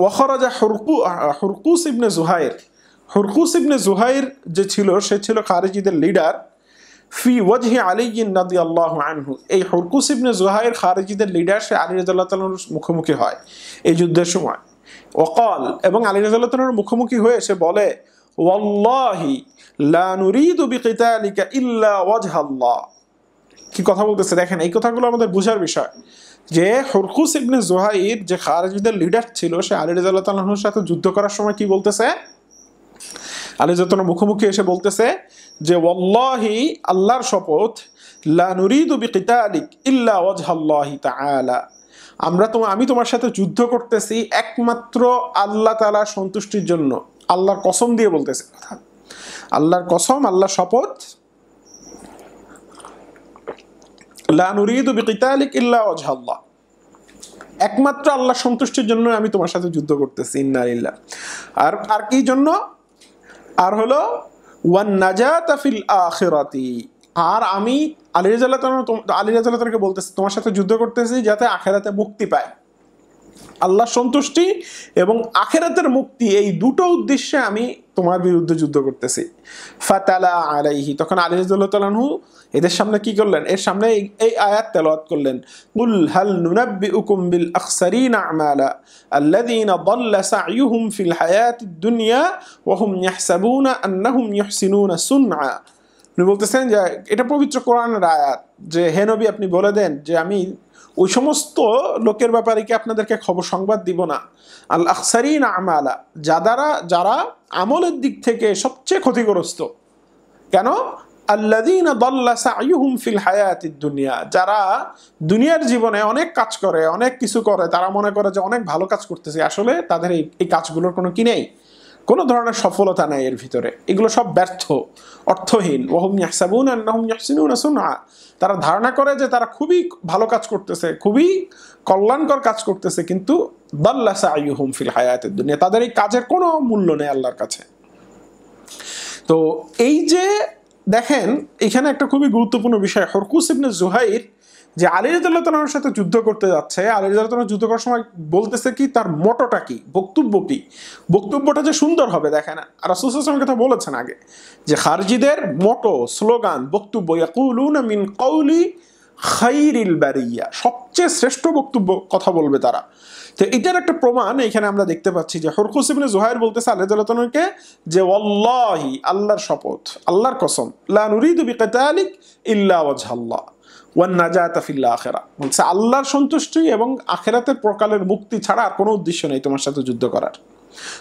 ওয়াহরাজা হরকু হরকুস ibn Zuhair হরকুস ibn Zuhair যে ছিল সে ছিল খারেজিদের লিডার ফি ওয়াজহি আলী নাদি আল্লাহ আনহু এই হরকুস ইবনে জুহাইর খারেজিদের লিডার সে আলী রাজাল্লাহ তালুর মুখোমুখি হয় এই যুদ্ধের সময় ওকল এবং আলী রাজাল্লাহ তালুর মুখোমুখি হয়ে সে বলে ওয়াল্লাহি লা নুরিদু বিকিতালিকা ইল্লা ওয়াজহাল্লাহ কি কথা বলতেছে দেখেন এই কথাগুলো আমাদের বোঝার বিষয় যে হরকুস ইবনে জোহাইর যে খারেজদের লিডার ছিল সে আলী রাজাল্লাহ তাল্লাহর সাথে যুদ্ধ করার সময় কি বলতেছে আলী যতনা মুখোমুখি এসে বলতেছে যে ওল্লাহি আল্লাহর শপথ লা নুরিদু বিকিতালিক ইল্লা ওয়াজহাল্লাহি তাআলা আমরা তোমার আমি তোমার সাথে যুদ্ধ করতেছি একমাত্র আল্লাহ তালা সন্তুষ্টির জন্য আল্লাহর কসম দিয়ে বলতেছে কথা আল্লাহর কসম আল্লাহ শপথ একমাত্র আল্লাহ সন্তুষ্টির জন্য আমি তোমার সাথে যুদ্ধ করতেছি ইন্নালিল্লা আর আর কি জন্য আর হলো ওয়ান নাজাত আর আমি আলী রাজাল্লাহ আলী রাজাল্লাহকে বলতেছি তোমার সাথে যুদ্ধ করতেছি যাতে আখেরাতে মুক্তি পায় আল্লাহ সন্তুষ্টি এবং আখেরাতের মুক্তি এই দুটো উদ্দেশ্যে আমি তোমার বিরুদ্ধে যুদ্ধ করতেছি ফাতালা আলাইহি তখন আলিহাজু এদের সামনে কি করলেন এর সামনে এই আয়াত তেলাওয়াত করলেন কুল হাল নুনাব্বি উকুম বিল আখসারিন আমালা আল্লাযীনা দাল্লা সাইয়ুহুম ফিল হায়াতিদ দুনিয়া ওয়া হুম ইয়াহসাবুনা আন্নাহুম ইউহসিনুনা সুনআ উনি বলতেছেন যে এটা পবিত্র কোরআনের আয়াত যে হে নবী আপনি বলে দেন যে আমি ওই সমস্ত লোকের ব্যাপারে কি আপনাদেরকে খবর সংবাদ দিব না আল না আমালা যা দ্বারা যারা আমলের দিক থেকে সবচেয়ে ক্ষতিগ্রস্ত কেন আল্লাদিন ফিল হায়াতি দুনিয়া যারা দুনিয়ার জীবনে অনেক কাজ করে অনেক কিছু করে তারা মনে করে যে অনেক ভালো কাজ করতেছে আসলে তাদের এই কাজগুলোর কোনো কি নেই কোনো ধরনের সফলতা নাই এর ভিতরে এগুলো সব ব্যর্থ অর্থহীন ওহম আর নাহম ইয়াসিনুন সুনা তারা ধারণা করে যে তারা খুবই ভালো কাজ করতেছে খুবই কল্যাণকর কাজ করতেছে কিন্তু আই সাইহুম ফিল হায়াতের দুনিয়া তাদের এই কাজের কোনো মূল্য নেই আল্লাহর কাছে তো এই যে দেখেন এখানে একটা খুবই গুরুত্বপূর্ণ বিষয় হরকুস ইবনে জুহাইর যে আলী রাজাল্লাহ সাথে যুদ্ধ করতে যাচ্ছে আলী রাজাল্লাহ যুদ্ধ করার সময় বলতেছে কি তার মটোটা কি বক্তব্য কি বক্তব্যটা যে সুন্দর হবে দেখে না আর রাসুলের কথা বলেছেন আগে যে খারজিদের মোটো স্লোগান বক্তব্য ইয়াকুলুন মিন কৌলি খাইরিল বারিয়া সবচেয়ে শ্রেষ্ঠ বক্তব্য কথা বলবে তারা তো এটার একটা প্রমাণ এখানে আমরা দেখতে পাচ্ছি যে হরকুস ইবনে বলতেছে আল্লাহকে যে ওয়াল্লাহি আল্লাহর শপথ আল্লাহর কসম লা নুরিদু বিকাতালিক ইল্লা ওয়াজহাল্লাহ ওয়ান নাজাত ফিল্লা আখেরা বলছে আল্লাহর সন্তুষ্টি এবং আখেরাতের প্রকালের মুক্তি ছাড়া আর কোনো উদ্দেশ্য নেই তোমার সাথে যুদ্ধ করার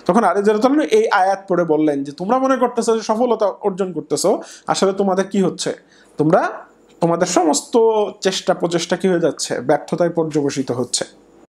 তখন আলী জেরুতালম এই আয়াত পড়ে বললেন যে তোমরা মনে করতেছো যে সফলতা অর্জন করতেছো আসলে তোমাদের কি হচ্ছে তোমরা তোমাদের সমস্ত চেষ্টা প্রচেষ্টা কি হয়ে যাচ্ছে ব্যর্থতায় পর্যবসিত হচ্ছে